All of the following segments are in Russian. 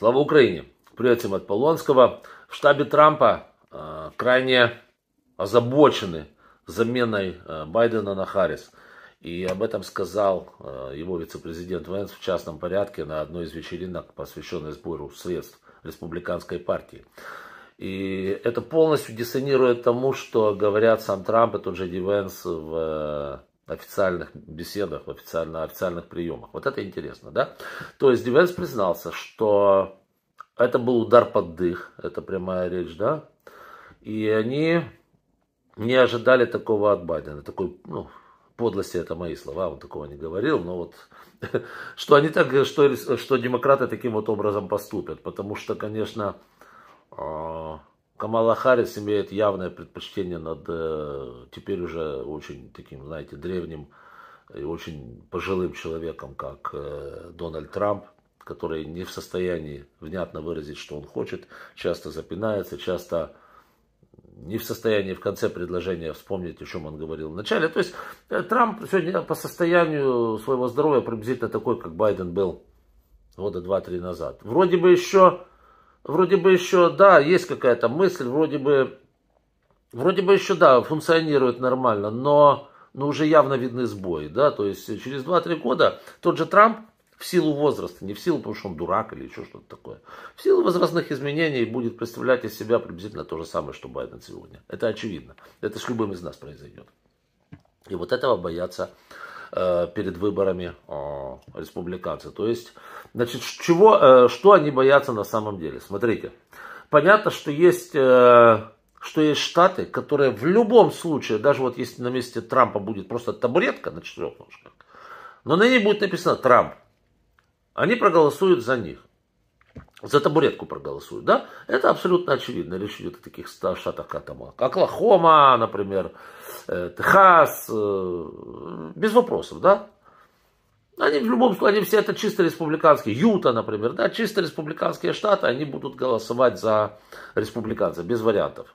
Слава Украине! Приветствуем от Полонского. В штабе Трампа э, крайне озабочены заменой э, Байдена на Харрис. И об этом сказал э, его вице-президент Венс в частном порядке на одной из вечеринок, посвященной сбору средств республиканской партии. И это полностью диссонирует тому, что говорят сам Трамп и тот же Ди Венс в официальных беседах, в официально, официальных приемах. Вот это интересно, да? То есть Дивенс признался, что это был удар под дых, это прямая речь, да? И они не ожидали такого от Байдена, такой, ну, подлости это мои слова, он такого не говорил, но вот что они так, что, что демократы таким вот образом поступят, потому что, конечно, а, Камала Харрис имеет явное предпочтение над э, теперь уже очень таким, знаете, древним и очень пожилым человеком, как э, Дональд Трамп, который не в состоянии внятно выразить, что он хочет, часто запинается, часто не в состоянии в конце предложения вспомнить, о чем он говорил в начале. То есть э, Трамп сегодня по состоянию своего здоровья приблизительно такой, как Байден был года два-три назад. Вроде бы еще вроде бы еще, да, есть какая-то мысль, вроде бы, вроде бы еще, да, функционирует нормально, но, но уже явно видны сбои, да, то есть через 2-3 года тот же Трамп в силу возраста, не в силу, потому что он дурак или еще что-то такое, в силу возрастных изменений будет представлять из себя приблизительно то же самое, что Байден сегодня. Это очевидно. Это с любым из нас произойдет. И вот этого бояться. Э, перед выборами республиканцы. То есть, значит, чего, э, что они боятся на самом деле? Смотрите, понятно, что есть э, что есть штаты, которые в любом случае, даже вот если на месте Трампа будет просто табуретка на четырех ножках, но на ней будет написано Трамп, они проголосуют за них за табуретку проголосуют, да? Это абсолютно очевидно. Речь идет о таких штатах, там Оклахома, например, э, Техас, э, без вопросов, да? Они в любом случае, они все это чисто республиканские, Юта, например, да, чисто республиканские штаты, они будут голосовать за республиканцев, без вариантов.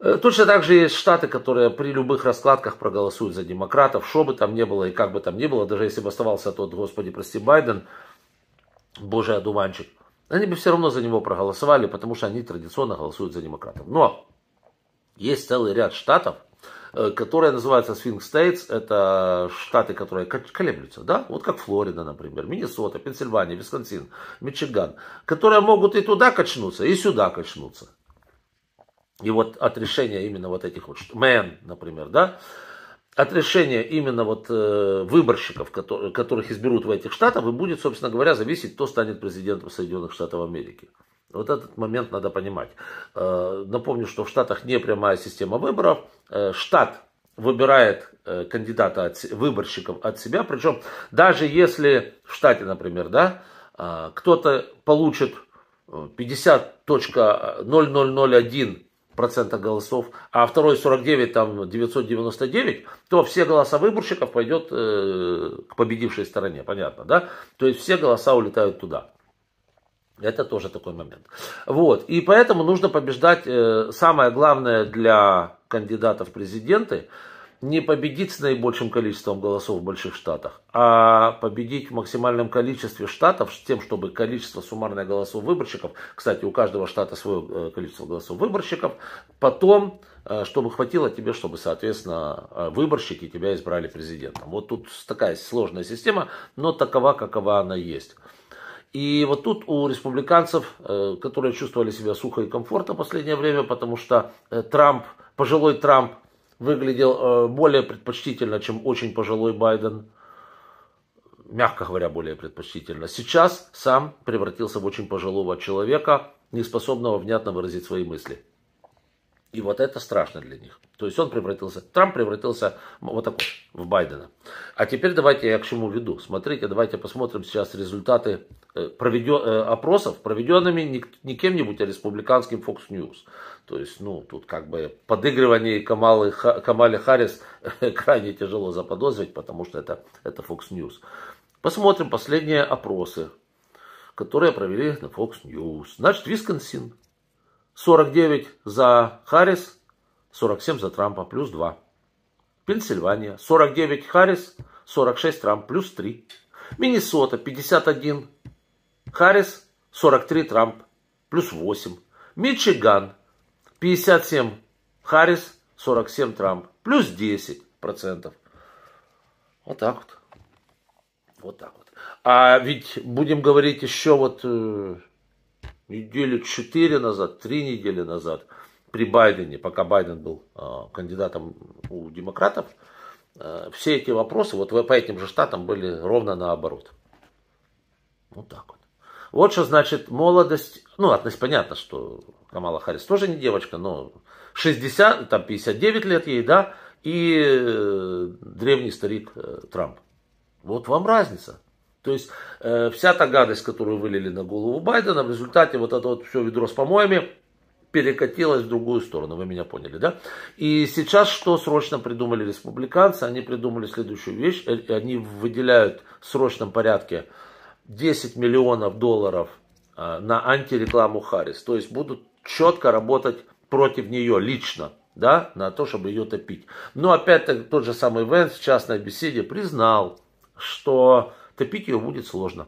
Э, точно так же есть штаты, которые при любых раскладках проголосуют за демократов, что бы там ни было и как бы там ни было, даже если бы оставался тот, господи, прости, Байден, божий одуванчик – они бы все равно за него проголосовали, потому что они традиционно голосуют за демократов. Но есть целый ряд штатов, э, которые называются Swing States. Это штаты, которые колеблются, да? Вот как Флорида, например, Миннесота, Пенсильвания, Висконсин, Мичиган. Которые могут и туда качнуться, и сюда качнуться. И вот от решения именно вот этих вот, Мэн, например, да? от решения именно вот э, выборщиков, которых изберут в этих штатах, и будет, собственно говоря, зависеть, кто станет президентом Соединенных Штатов Америки. Вот этот момент надо понимать. Э, напомню, что в Штатах не прямая система выборов. Э, штат выбирает кандидата от, выборщиков от себя. Причем даже если в штате, например, да, кто-то получит 50.0001 процента голосов, а второй 49, там 999, то все голоса выборщиков пойдет э, к победившей стороне, понятно, да? То есть все голоса улетают туда. Это тоже такой момент. Вот, и поэтому нужно побеждать, э, самое главное для кандидатов в президенты – не победить с наибольшим количеством голосов в больших штатах, а победить в максимальном количестве штатов с тем, чтобы количество суммарное голосов выборщиков, кстати, у каждого штата свое э, количество голосов выборщиков, потом, э, чтобы хватило тебе, чтобы, соответственно, э, выборщики тебя избрали президентом. Вот тут такая сложная система, но такова, какова она есть. И вот тут у республиканцев, которые чувствовали себя сухо и комфортно в последнее время, потому что Трамп, пожилой Трамп, выглядел э, более предпочтительно, чем очень пожилой Байден. Мягко говоря, более предпочтительно. Сейчас сам превратился в очень пожилого человека, неспособного внятно выразить свои мысли. И вот это страшно для них. То есть он превратился, Трамп превратился вот так в Байдена. А теперь давайте я к чему веду. Смотрите, давайте посмотрим сейчас результаты э, проведен, э, опросов, проведенными не кем-нибудь, а республиканским Fox News. То есть, ну, тут как бы подыгрывание Камалы, Камале Харрис э, крайне тяжело заподозрить, потому что это, это Fox News. Посмотрим последние опросы, которые провели на Fox News. Значит, Висконсин 49 за Харрис, 47 за Трампа, плюс 2. Пенсильвания, 49 Харрис, 46 Трамп, плюс 3. Миннесота, 51 Харрис, 43 Трамп, плюс 8. Мичиган, 57 Харрис, 47 Трамп, плюс 10 процентов. Вот так вот. Вот так вот. А ведь будем говорить еще вот э, недели четыре назад, три недели назад, при Байдене, пока Байден был э, кандидатом у демократов, э, все эти вопросы вот по этим же штатам были ровно наоборот. Вот так вот. Вот что значит молодость. Ну, относительно понятно, что Камала Харрис тоже не девочка, но 60, там 59 лет ей, да, и э, древний старик э, Трамп. Вот вам разница. То есть э, вся та гадость, которую вылили на голову Байдена, в результате вот это вот все ведро с помоями перекатилось в другую сторону, вы меня поняли, да? И сейчас что срочно придумали республиканцы? Они придумали следующую вещь, э, они выделяют в срочном порядке 10 миллионов долларов э, на антирекламу Харрис, то есть будут четко работать против нее лично, да, на то, чтобы ее топить. Но опять-таки тот же самый Венс в частной беседе признал, что топить ее будет сложно.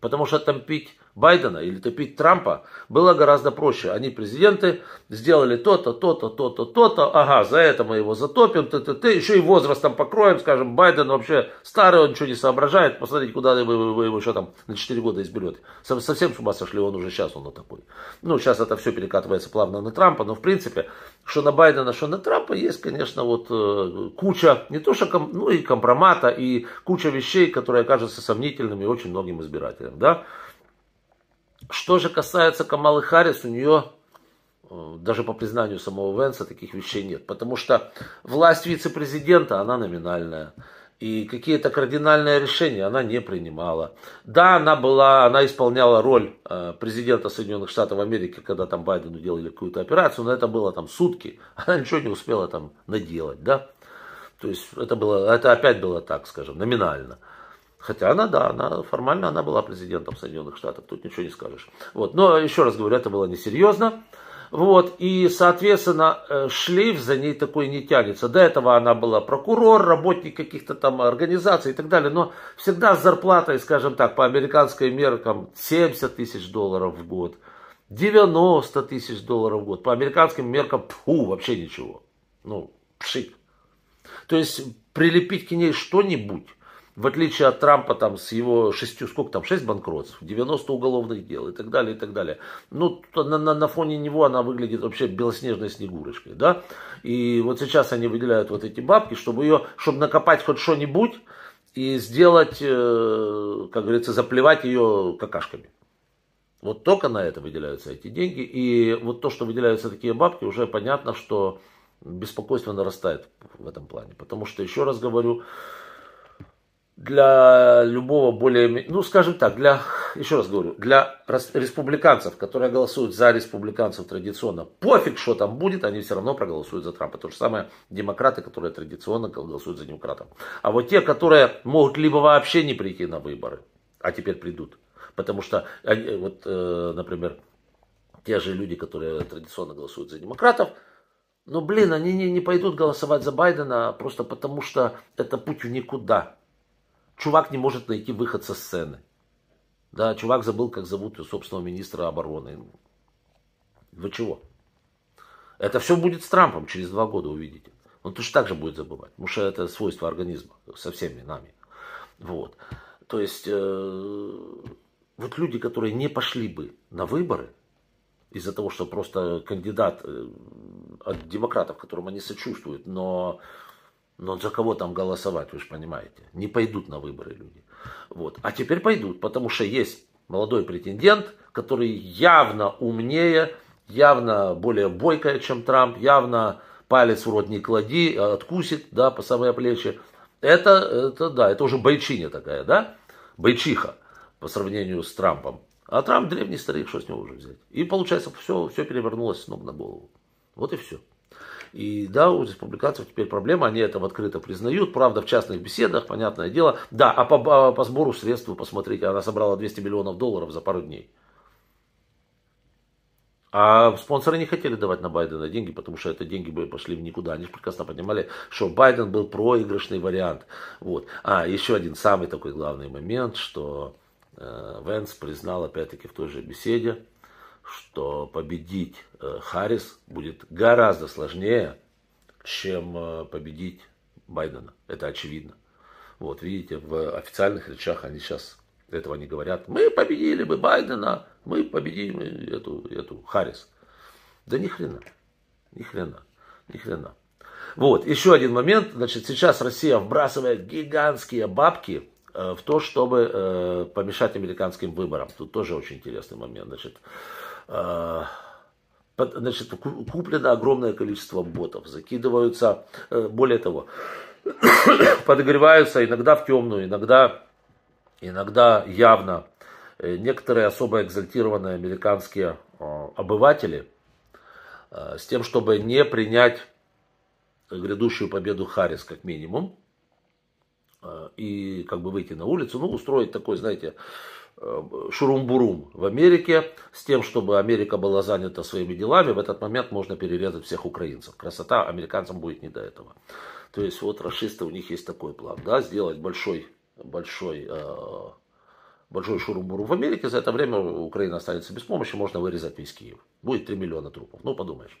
Потому что отомпить Байдена или топить Трампа было гораздо проще. Они президенты сделали то-то, то-то, то-то, то-то. Ага, за это мы его затопим, т-т-т. Еще и возрастом покроем, скажем, Байден вообще старый, он ничего не соображает. Посмотрите, куда вы, вы, вы его еще там на 4 года изберете. Совсем с ума сошли, он уже сейчас он вот такой. Ну, сейчас это все перекатывается плавно на Трампа, но в принципе, что на Байдена, что на Трампа, есть, конечно, вот э, куча, не то что, ком, ну и компромата, и куча вещей, которые окажутся сомнительными очень многим избирателям, да. Что же касается Камалы Харрис, у нее э, даже по признанию самого Венса таких вещей нет. Потому что власть вице-президента, она номинальная. И какие-то кардинальные решения она не принимала. Да, она была, она исполняла роль э, президента Соединенных Штатов Америки, когда там Байдену делали какую-то операцию, но это было там сутки. Она ничего не успела там наделать, да. То есть это было, это опять было так, скажем, номинально. Хотя она, да, она, формально она была президентом Соединенных Штатов, тут ничего не скажешь. Вот. Но еще раз говорю, это было несерьезно. Вот, и, соответственно, э, шлейф за ней такой не тянется. До этого она была прокурор, работник каких-то там организаций и так далее, но всегда с зарплатой, скажем так, по американским меркам 70 тысяч долларов в год, 90 тысяч долларов в год. По американским меркам, фу, вообще ничего. Ну, пшик. То есть прилепить к ней что-нибудь в отличие от Трампа там с его шестью, сколько там, шесть банкротств, 90 уголовных дел и так далее, и так далее. Ну, на, на, на фоне него она выглядит вообще белоснежной снегурочкой, да. И вот сейчас они выделяют вот эти бабки, чтобы ее, чтобы накопать хоть что-нибудь и сделать, э, как говорится, заплевать ее какашками. Вот только на это выделяются эти деньги. И вот то, что выделяются такие бабки, уже понятно, что беспокойство нарастает в этом плане. Потому что, еще раз говорю, для любого более, ну скажем так, для, еще раз говорю, для республиканцев, которые голосуют за республиканцев традиционно, пофиг, что там будет, они все равно проголосуют за Трампа. То же самое демократы, которые традиционно голосуют за демократов. А вот те, которые могут либо вообще не прийти на выборы, а теперь придут. Потому что, э, вот, э, например, те же люди, которые традиционно голосуют за демократов, ну, блин, они не, не пойдут голосовать за Байдена просто потому, что это путь в никуда. Чувак не может найти выход со сцены. Да, чувак забыл, как зовут собственного министра обороны. Вы чего? Это все будет с Трампом через два года, увидите. Он точно так же будет забывать. Потому что это свойство организма со всеми нами. Вот. То есть, э, вот люди, которые не пошли бы на выборы, из-за того, что просто кандидат э, от демократов, которым они сочувствуют, но но за кого там голосовать, вы же понимаете. Не пойдут на выборы люди. Вот. А теперь пойдут, потому что есть молодой претендент, который явно умнее, явно более бойкая, чем Трамп, явно палец в рот не клади, а откусит, да, по самые плечи. Это, это, да, это уже бойчиня такая, да, бойчиха по сравнению с Трампом. А Трамп древний старик, что с него уже взять? И получается, все, все перевернулось с ног на голову. Вот и все. И да, у республиканцев теперь проблема, они это открыто признают, правда, в частных беседах, понятное дело. Да, а по, а по сбору средств, вы посмотрите, она собрала 200 миллионов долларов за пару дней. А спонсоры не хотели давать на Байдена деньги, потому что это деньги бы пошли в никуда. Они же прекрасно понимали, что Байден был проигрышный вариант. Вот. А, еще один самый такой главный момент, что э, Венс признал опять-таки в той же беседе, что победить э, Харрис будет гораздо сложнее, чем э, победить Байдена. Это очевидно. Вот, видите, в официальных речах они сейчас этого не говорят. Мы победили бы Байдена, мы победим эту, эту Харрис. Да ни хрена, ни хрена, ни хрена. Вот, еще один момент. Значит, сейчас Россия вбрасывает гигантские бабки э, в то, чтобы помешать американским выборам. Тут тоже очень интересный момент. Значит, Э, значит, куплено огромное количество ботов, закидываются, э, более того, подогреваются иногда в темную, иногда, иногда явно. Э, некоторые особо экзальтированные американские обыватели с тем, чтобы не принять грядущую победу Харрис как минимум и как бы выйти на улицу, ну, устроить такой, знаете, Шурумбурум в Америке с тем, чтобы Америка была занята своими делами. В этот момент можно перерезать всех украинцев. Красота американцам будет не до этого. То есть вот расисты, у них есть такой план, да, сделать большой, большой, э, большой шурумбурум в Америке. За это время Украина останется без помощи, можно вырезать весь Киев. Будет 3 миллиона трупов. Ну, подумаешь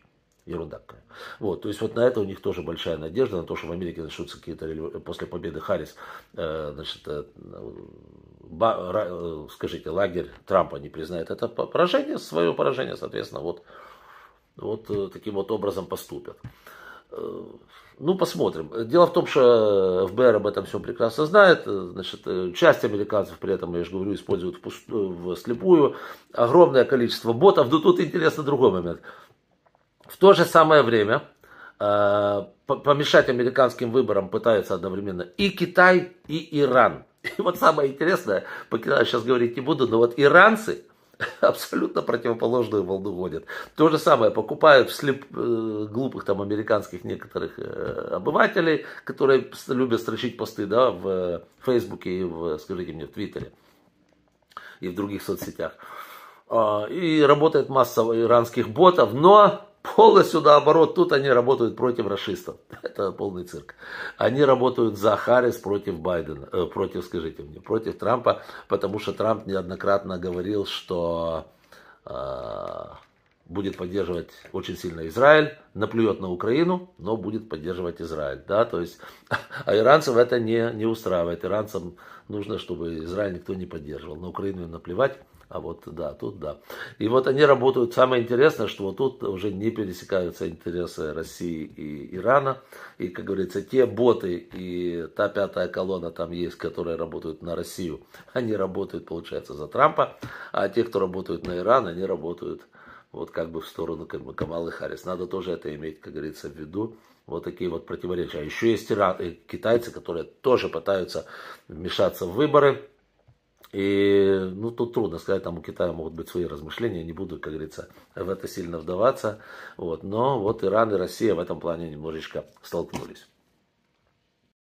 ерунда какая. Вот, то есть вот на это у них тоже большая надежда, на то, что в Америке начнутся какие-то, после победы Харрис, э, значит, э, ба, э, скажите, лагерь Трампа не признает это поражение, свое поражение, соответственно, вот, вот э, таким вот образом поступят. Э, ну, посмотрим. Дело в том, что ФБР об этом все прекрасно знает. Значит, э, часть американцев при этом, я же говорю, используют вслепую. Огромное количество ботов. Но ну, тут интересно другой момент. В то же самое время э, помешать американским выборам пытаются одновременно и Китай, и Иран. И вот самое интересное, по Китаю сейчас говорить не буду, но вот иранцы абсолютно противоположную волну водят. То же самое, покупают вслеп э, глупых там американских некоторых э, обывателей, которые любят строчить посты да, в э, Фейсбуке и в, скажите мне, в Твиттере и в других соцсетях. А, и работает масса иранских ботов, но полностью наоборот, тут они работают против расистов. Это полный цирк. Они работают за Харрис против Байдена, э, против, скажите мне, против Трампа, потому что Трамп неоднократно говорил, что э, будет поддерживать очень сильно Израиль, наплюет на Украину, но будет поддерживать Израиль. Да? То есть, а иранцев это не, не устраивает. Иранцам нужно, чтобы Израиль никто не поддерживал. На Украину наплевать. А вот да, тут да. И вот они работают. Самое интересное, что вот тут уже не пересекаются интересы России и Ирана. И, как говорится, те боты и та пятая колонна там есть, которые работают на Россию, они работают, получается, за Трампа. А те, кто работают на Иран, они работают вот как бы в сторону как бы Камалы Харрис. Надо тоже это иметь, как говорится, в виду. Вот такие вот противоречия. А еще есть Иран, и китайцы, которые тоже пытаются вмешаться в выборы и, ну, тут трудно сказать, там у Китая могут быть свои размышления, не буду, как говорится, в это сильно вдаваться. Вот. Но вот Иран и Россия в этом плане немножечко столкнулись.